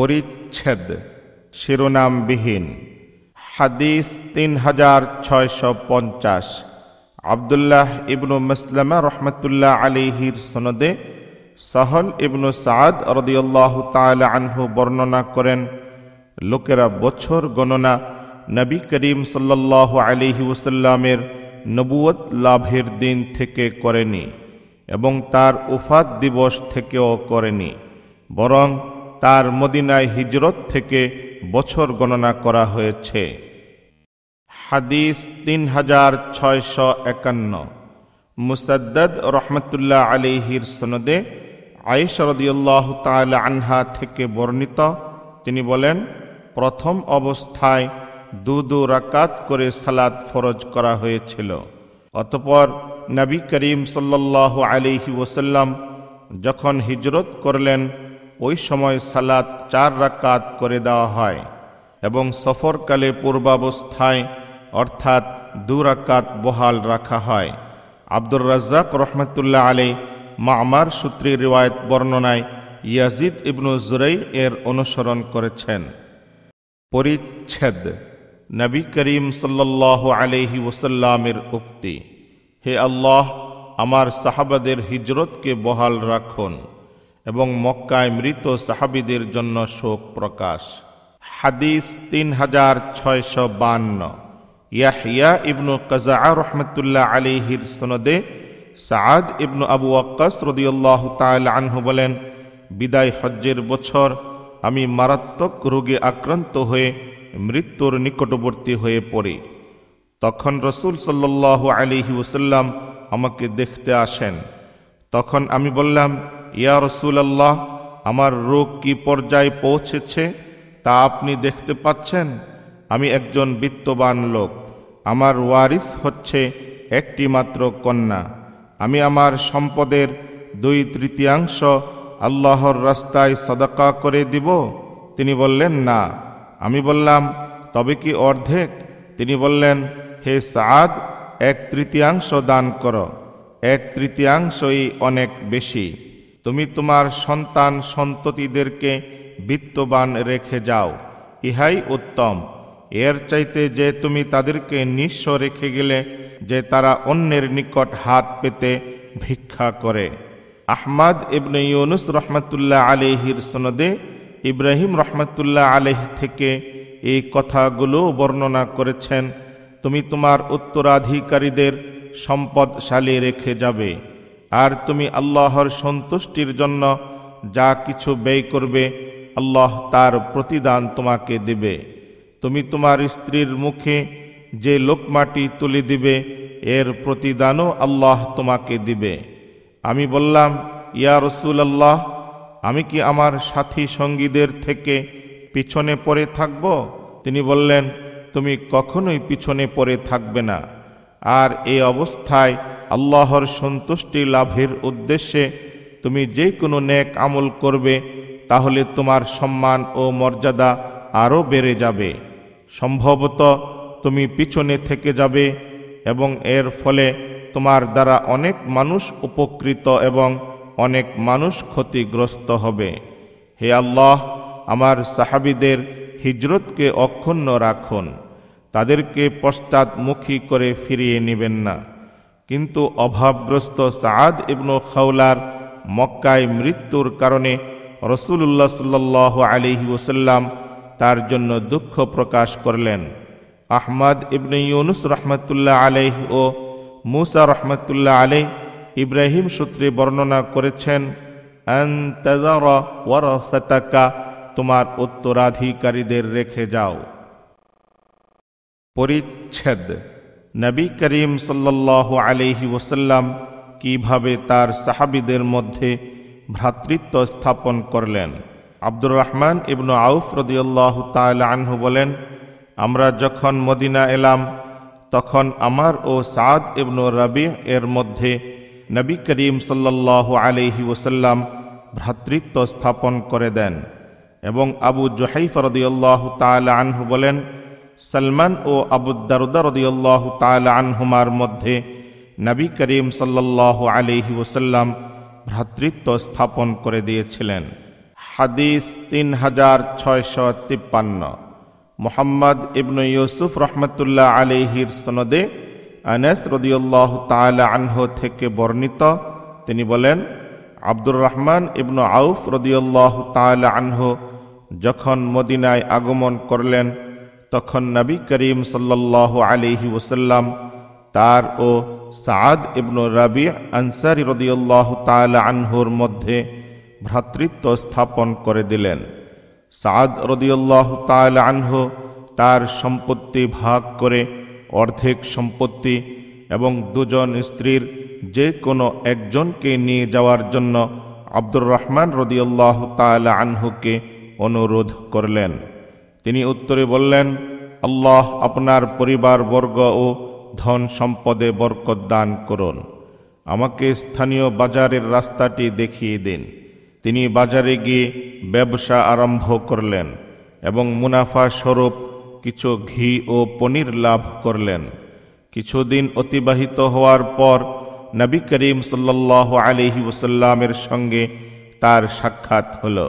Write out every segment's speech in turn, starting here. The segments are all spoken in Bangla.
পরিচ্ছেদ শিরোনামবিহীন হাদিস তিন হাজার ছয়শ পঞ্চাশ আবদুল্লাহ ইবনু মসলামা রহমতুল্লাহ আলিহির সনদে সাহল ইবনু সাদ রদিউল্লাহ তালা আনহু বর্ণনা করেন লোকেরা বছর গণনা নবী করিম সাল্লাহ আলিহি ওসাল্লামের নবুয়ত লাভের দিন থেকে করেনি এবং তার উফাত দিবস থেকেও করেনি বরং তার মদিনায় হিজরত থেকে বছর গণনা করা হয়েছে হাদিস তিন হাজার ছয়শ একান্ন মুসাদ্দ রহমতুল্লাহ আলিহির সনদে আয়েশরদিউল্লাহ তাল আনহা থেকে বর্ণিত তিনি বলেন প্রথম অবস্থায় দু দু রাকাত করে সালাদ ফরজ করা হয়েছিল অতপর নবী করিম সাল্লাহ আলিহি ওসাল্লাম যখন হিজরত করলেন ওই সময় সালাত চার রাকাত করে দেওয়া হয় এবং সফরকালে পূর্বাবস্থায় অর্থাৎ দু রাকাত বহাল রাখা হয় আব্দুর রাজ্জাক রহমতুল্লাহ আলী মামার সূত্রে রিওয়ায়ত বর্ণনায় ইয়াজিদ ইবনু জুরাই এর অনুসরণ করেছেন পরিচ্ছেদ নবী করিম সাল্লাহ আলহি ওসাল্লামের উক্তি হে আল্লাহ আমার সাহাবাদের হিজরতকে বহাল রাখুন এবং মক্কায় মৃত সাহাবিদের জন্য শোক প্রকাশ হাদিস তিন হাজার ছয়শ বান্ন ইয়াহিয়া ইবনু কাজা রহমতুল্লাহ আলিহির সনদে সাদ ইবনু আবু আক্কাস রদিউল্লাহ তাল আনহু বলেন বিদায় হজ্জের বছর আমি মারাত্মক রোগে আক্রান্ত হয়ে মৃত্যুর নিকটবর্তী হয়ে পড়ি তখন রসুল সাল্লাহ আলিহি ওসাল্লাম আমাকে দেখতে আসেন তখন আমি বললাম ইয়া রসুলাল্লাহ আমার রোগ কি পর্যায়ে পৌঁছেছে তা আপনি দেখতে পাচ্ছেন আমি একজন বিত্তবান লোক আমার ওয়ারিস হচ্ছে একটি মাত্র কন্যা আমি আমার সম্পদের দুই তৃতীয়াংশ আল্লাহর রাস্তায় সদাকা করে দিব তিনি বললেন না আমি বললাম তবে কি অর্ধেক তিনি বললেন হে সাদ এক তৃতীয়াংশ দান করো এক তৃতীয়াংশই অনেক বেশি তুমি তোমার সন্তান সন্ততিদেরকে বিত্তবান রেখে যাও ইহাই উত্তম এর চাইতে যে তুমি তাদেরকে নিঃস্ব রেখে গেলে যে তারা অন্যের নিকট হাত পেতে ভিক্ষা করে আহমাদ ইবনে ইউনুস রহমতুল্লাহ আলিহির সনদে ইব্রাহিম রহমতুল্লাহ আলিহ থেকে এই কথাগুলো বর্ণনা করেছেন তুমি তোমার উত্তরাধিকারীদের সম্পদশালী রেখে যাবে আর তুমি আল্লাহর সন্তুষ্টির জন্য যা কিছু ব্যয় করবে আল্লাহ তার প্রতিদান তোমাকে দেবে তুমি তোমার স্ত্রীর মুখে যে লোকমাটি তুলে দিবে এর প্রতিদানও আল্লাহ তোমাকে দিবে আমি বললাম ইয়া রসুল আল্লাহ আমি কি আমার সাথী সঙ্গীদের থেকে পিছনে পড়ে থাকব তিনি বললেন তুমি কখনোই পিছনে পড়ে থাকবে না আর এই অবস্থায় আল্লাহর সন্তুষ্টি লাভের উদ্দেশ্যে তুমি যে কোনো ন্যাক আমল করবে তাহলে তোমার সম্মান ও মর্যাদা আরও বেড়ে যাবে সম্ভবত তুমি পিছনে থেকে যাবে এবং এর ফলে তোমার দ্বারা অনেক মানুষ উপকৃত এবং অনেক মানুষ ক্ষতিগ্রস্ত হবে হে আল্লাহ আমার সাহাবিদের হিজরতকে অক্ষুণ্ণ রাখুন তাদেরকে পশ্চাৎমুখী করে ফিরিয়ে নেবেন না কিন্তু অভাবগ্রস্ত সাদ ইবনু খাওলার মক্কায় মৃত্যুর কারণে রসুল্লাহ সাল্লাহ আলী ওসাল্লাম তার জন্য দুঃখ প্রকাশ করলেন আহমদ ইবনে ইউনুস রহমতুল্লাহ আলহ ও মুসা রহমতুল্লাহ আলেহ ইব্রাহিম সূত্রে বর্ণনা করেছেন তোমার উত্তরাধিকারীদের রেখে যাও পরিচ্ছেদ নবী করিম সাল্লাহ আলহি ওসাল্লাম কিভাবে তার সাহাবিদের মধ্যে ভ্রাতৃত্ব স্থাপন করলেন আব্দুর রহমান ইবনু আউফ রদিউল্লাহ তালা আনহু বলেন আমরা যখন মদিনা এলাম তখন আমার ও সাদ ইবন রবি এর মধ্যে নবী করিম সাল্লাহ আলহি ওসাল্লাম ভ্রাতৃত্ব স্থাপন করে দেন এবং আবু জোহাইফ রদিউল্লাহ তাল আনহু বলেন সালমান ও আবুদ্দারুদারদিয়াল্লাহ তালা আনহুমার মধ্যে নবী করিম সাল্লাহ আলিহি ওসাল্লাম ভ্রাতৃত্ব স্থাপন করে দিয়েছিলেন হাদিস তিন হাজার ছয়শ তিপ্পান্ন মোহাম্মদ ইবনু ইউসুফ রহমতুল্লাহ আলিহির সনদে আনেস রদিউল্লাহ তালা আনহ থেকে বর্ণিত তিনি বলেন আব্দুর রহমান ইবনু আউফ রদিউল্লাহ তালা আনহ যখন মদিনায় আগমন করলেন তখন নবী করিম সাল্লাহ আলিহি ওসাল্লাম তার ও সাদ ইবনু রবি আনসারি রদিউল্লাহ তাল আনহুর মধ্যে ভ্রাতৃত্ব স্থাপন করে দিলেন সাদ রদিউল্লাহ তাল আনহু তার সম্পত্তি ভাগ করে অর্ধেক সম্পত্তি এবং দুজন স্ত্রীর যে কোনো একজনকে নিয়ে যাওয়ার জন্য আব্দুর রহমান রদিউল্লাহ তাল আনহুকে অনুরোধ করলেন তিনি উত্তরে বললেন আল্লাহ আপনার পরিবার বর্গ ও ধন সম্পদে বরকত দান করুন আমাকে স্থানীয় বাজারের রাস্তাটি দেখিয়ে দিন তিনি বাজারে গিয়ে ব্যবসা আরম্ভ করলেন এবং মুনাফা স্বরূপ কিছু ঘি ও পনির লাভ করলেন কিছুদিন অতিবাহিত হওয়ার পর নবী করিম সাল্লাহ আলিহি ওসাল্লামের সঙ্গে তার সাক্ষাৎ হলো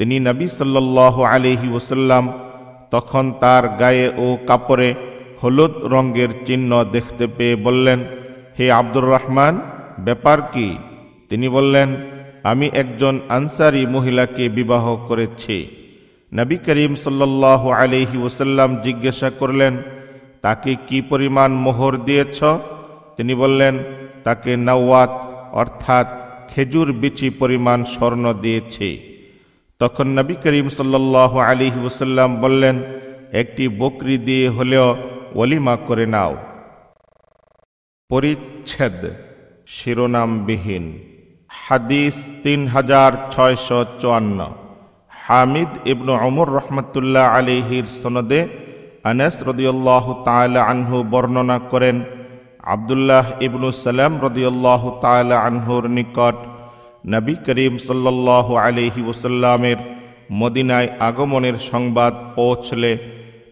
তিনি নবী সাল্লাহ আলহি ওসাল্লাম তখন তার গায়ে ও কাপড়ে হলুদ রঙের চিহ্ন দেখতে পেয়ে বললেন হে আব্দুর রহমান ব্যাপার কি তিনি বললেন আমি একজন আনসারি মহিলাকে বিবাহ করেছি নবী করিম সাল্লাহ আলহি ওসাল্লাম জিজ্ঞাসা করলেন তাকে কি পরিমাণ মোহর দিয়েছ তিনি বললেন তাকে নওয়াত অর্থাৎ খেজুর বিচি পরিমাণ স্বর্ণ দিয়েছে তখন নবী করিম সাল্লাহ আলী ওসাল্লাম বললেন একটি বকরি দিয়ে হলেও অলিমা করে নাও পরিচ্ছেদ শিরোনামবিহীন হাদিস তিন হাজার ছয়শ চুয়ান্ন হামিদ ইবনু অমর রহমতুল্লাহ আলিহির সনদে আনেস রদিউল্লাহ তালা আনহু বর্ণনা করেন আবদুল্লাহ ইবনু সালাম রদিউল্লাহ তালা আনহুর নিকট নবী করিম সাল্লাহ আলহি ওসাল্লামের মদিনায় আগমনের সংবাদ পৌঁছলে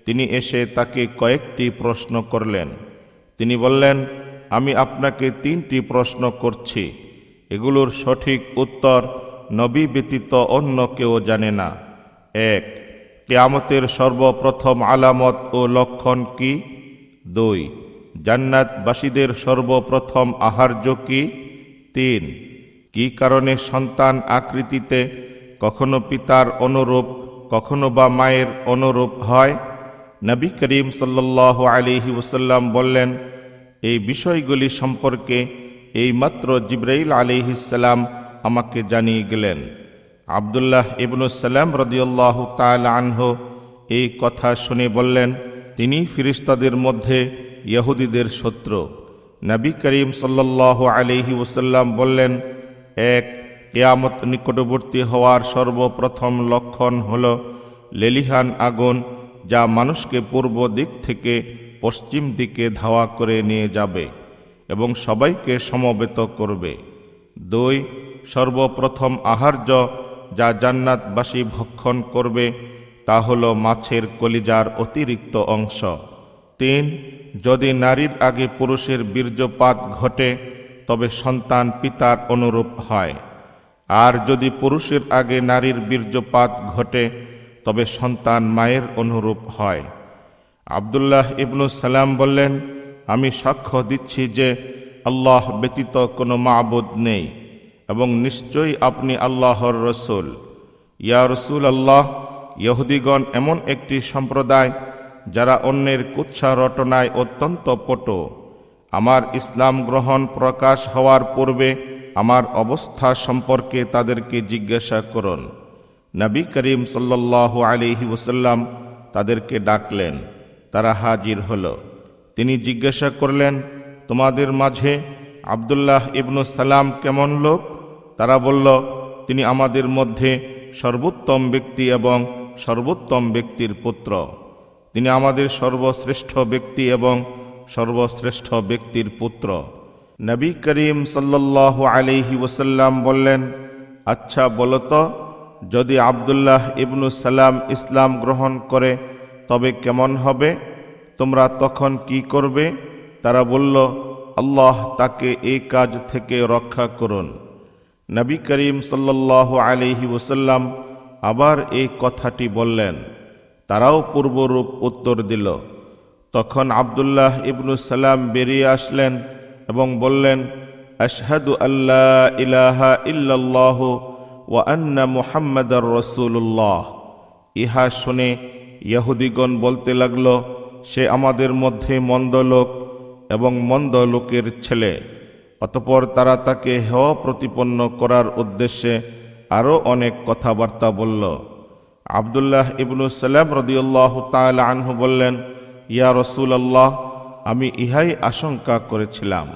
তিনি এসে তাকে কয়েকটি প্রশ্ন করলেন তিনি বললেন আমি আপনাকে তিনটি প্রশ্ন করছি এগুলোর সঠিক উত্তর নবী ব্যতীত অন্য কেউ জানে না এক কেয়ামতের সর্বপ্রথম আলামত ও লক্ষণ কি দুই জান্নাতবাসীদের সর্বপ্রথম আহার্য কি তিন কি কারণে সন্তান আকৃতিতে কখনো পিতার অনুরূপ কখনো বা মায়ের অনুরূপ হয় নবী করিম সাল্লাহ আলিহি ওসাল্লাম বললেন এই বিষয়গুলি সম্পর্কে এই মাত্র জিব্রাইল আলিহিসাল্লাম আমাকে জানিয়ে গেলেন আবদুল্লাহ সাল্লাম রদিউল্লাহ তাল আনহ এই কথা শুনে বললেন তিনি ফিরিস্তাদের মধ্যে ইহুদিদের শত্রু নবী করিম সাল্লাহ আলিহি ওসাল্লাম বললেন এক কেয়ামত নিকটবর্তী হওয়ার সর্বপ্রথম লক্ষণ হল লেলিহান আগুন যা মানুষকে পূর্ব দিক থেকে পশ্চিম দিকে ধাওয়া করে নিয়ে যাবে এবং সবাইকে সমবেত করবে দুই সর্বপ্রথম আহার্য যা জান্নাতবাসী ভক্ষণ করবে তা হল মাছের কলিজার অতিরিক্ত অংশ তিন যদি নারীর আগে পুরুষের বীর্যপাত ঘটে তবে সন্তান পিতার অনুরূপ হয় আর যদি পুরুষের আগে নারীর বীর্যপাত ঘটে তবে সন্তান মায়ের অনুরূপ হয় আবদুল্লাহ ইবনু সালাম বললেন আমি সাক্ষ্য দিচ্ছি যে আল্লাহ ব্যতীত কোনো মাবুদ নেই এবং নিশ্চয়ই আপনি আল্লাহর রসুল ইয়া রসুল আল্লাহ ইহুদিগণ এমন একটি সম্প্রদায় যারা অন্যের কুচ্ছা রটনায় অত্যন্ত পটু আমার ইসলাম গ্রহণ প্রকাশ হওয়ার পূর্বে আমার অবস্থা সম্পর্কে তাদেরকে জিজ্ঞাসা করুন নবী করিম সাল্লাহ আলি ওসাল্লাম তাদেরকে ডাকলেন তারা হাজির হল তিনি জিজ্ঞাসা করলেন তোমাদের মাঝে আবদুল্লাহ ইবনু সালাম কেমন লোক তারা বলল তিনি আমাদের মধ্যে সর্বোত্তম ব্যক্তি এবং সর্বোত্তম ব্যক্তির পুত্র তিনি আমাদের সর্বশ্রেষ্ঠ ব্যক্তি এবং সর্বশ্রেষ্ঠ ব্যক্তির পুত্র নবী করিম সাল্লাহ আলিহি ওসাল্লাম বললেন আচ্ছা বলত যদি আবদুল্লাহ ইবনু সালাম ইসলাম গ্রহণ করে তবে কেমন হবে তোমরা তখন কি করবে তারা বলল আল্লাহ তাকে এই কাজ থেকে রক্ষা করুন নবী করিম সাল্লাহ আলিহি ওসাল্লাম আবার এই কথাটি বললেন তারাও পূর্বরূপ উত্তর দিল তখন আবদুল্লাহ ইবনু সালাম বেরিয়ে আসলেন এবং বললেন আশহাদু আল্লাহ ইলাহা ইল্লাল্লাহু ও আন্না মুহাম্মদ রসুল্লাহ ইহা শুনে ইয়াহুদিগণ বলতে লাগল সে আমাদের মধ্যে মন্দ লোক এবং মন্দ লোকের ছেলে অতপর তারা তাকে হেয় প্রতিপন্ন করার উদ্দেশ্যে আরও অনেক কথাবার্তা বলল আবদুল্লাহ ইবনু সালাম রদিউল্লাহ তাল আনহু বললেন ইয়া রসুল আল্লাহ আমি ইহাই আশঙ্কা করেছিলাম